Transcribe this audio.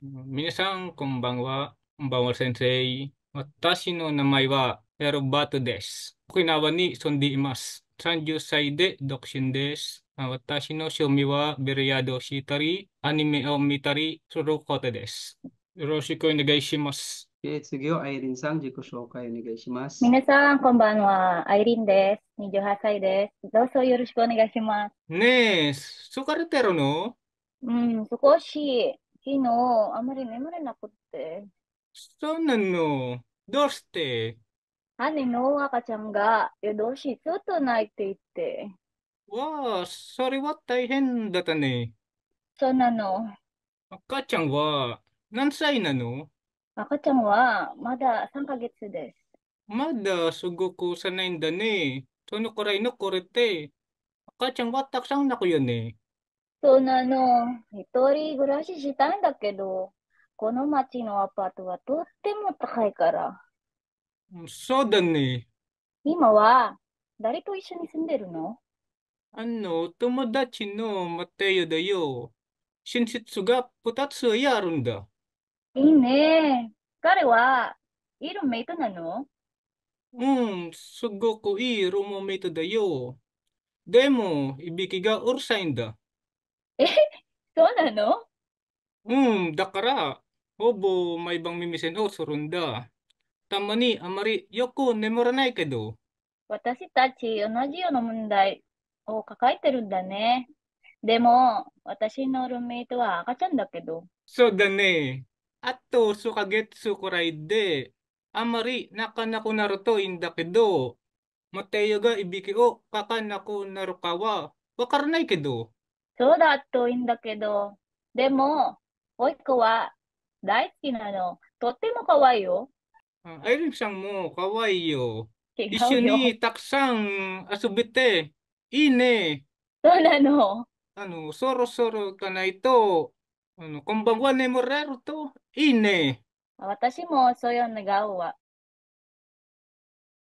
皆さん、こんばんは。こんばんは、先生。私の名前は、エロバートです。沖縄に住んでいます。30歳で独身です。私の趣味は、ビリヤードをしたり、アニメを見たりすることです。よろしくお願いします。で次は、アイリンさん、自己紹介お願いします。皆さん、こんばんは。アイリンです。28歳です。どうぞよろしくお願いします。ねえ、疲れてるのうん、少し。昨日、あまり眠れなくて。そうなのどうして兄の赤ちゃんが夜通しずっと泣いていて。わあ、それは大変だったね。そうなの。赤ちゃんは何歳なの赤ちゃんはまだ3ヶ月です。まだすごく幼いんだね。そのくらいこれて、赤ちゃんはたくさん泣くよね。そうなの。一人暮らししたいんだけど、この町のアパートはとっても高いから。そうだね。今は誰と一緒に住んでるのあの、友達のマテヨだよ。親切が2つやるんだ。いいね。彼は、いいルメイトなのうん、すごくいいルームメイトだよ。でも、いびきがうるさいんだ。え、そうなのうん、だから、ほぼ毎晩耳栓をするんだ。たまにあまりよく眠らないけど、私たち同じような問題を抱えてるんだね。でも、私のルーメイトは赤ちゃんだけど、そうだね。あと数ヶ月くらいで、あまり泣かなくなるといいんだけど、マテオがいびきをかかなくなるかはわからないけど、そうだといいんだけど、でも、おいっ子は大好きなの。とっても可愛いよ。アイリンさんも可愛いよ。違一緒うよ。にたくさん遊べて、いいね。そうなの。あの、そろそろ行かないと、あの、こんばんは眠れると、いいね。私もそういう願うわ。